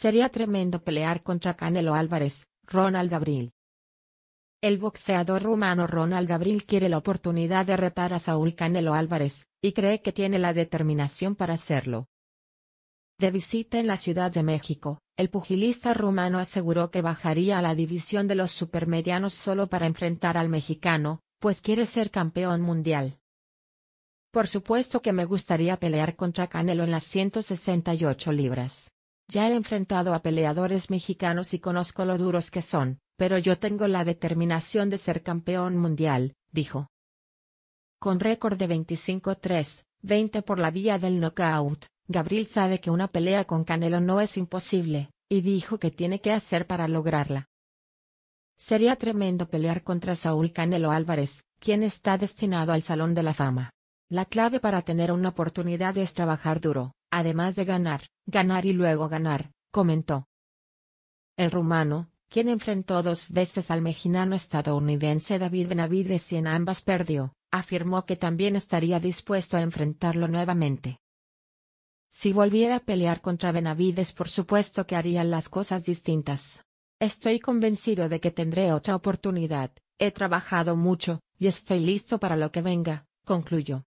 Sería tremendo pelear contra Canelo Álvarez, Ronald Gabriel. El boxeador rumano Ronald Gabriel quiere la oportunidad de retar a Saúl Canelo Álvarez, y cree que tiene la determinación para hacerlo. De visita en la Ciudad de México, el pugilista rumano aseguró que bajaría a la división de los supermedianos solo para enfrentar al mexicano, pues quiere ser campeón mundial. Por supuesto que me gustaría pelear contra Canelo en las 168 libras. Ya he enfrentado a peleadores mexicanos y conozco lo duros que son, pero yo tengo la determinación de ser campeón mundial, dijo. Con récord de 25-3, 20 por la vía del knockout, Gabriel sabe que una pelea con Canelo no es imposible, y dijo que tiene que hacer para lograrla. Sería tremendo pelear contra Saúl Canelo Álvarez, quien está destinado al Salón de la Fama. La clave para tener una oportunidad es trabajar duro, Además de ganar, ganar y luego ganar, comentó. El rumano, quien enfrentó dos veces al mexicano estadounidense David Benavides y en ambas perdió, afirmó que también estaría dispuesto a enfrentarlo nuevamente. Si volviera a pelear contra Benavides por supuesto que haría las cosas distintas. Estoy convencido de que tendré otra oportunidad, he trabajado mucho, y estoy listo para lo que venga, concluyó.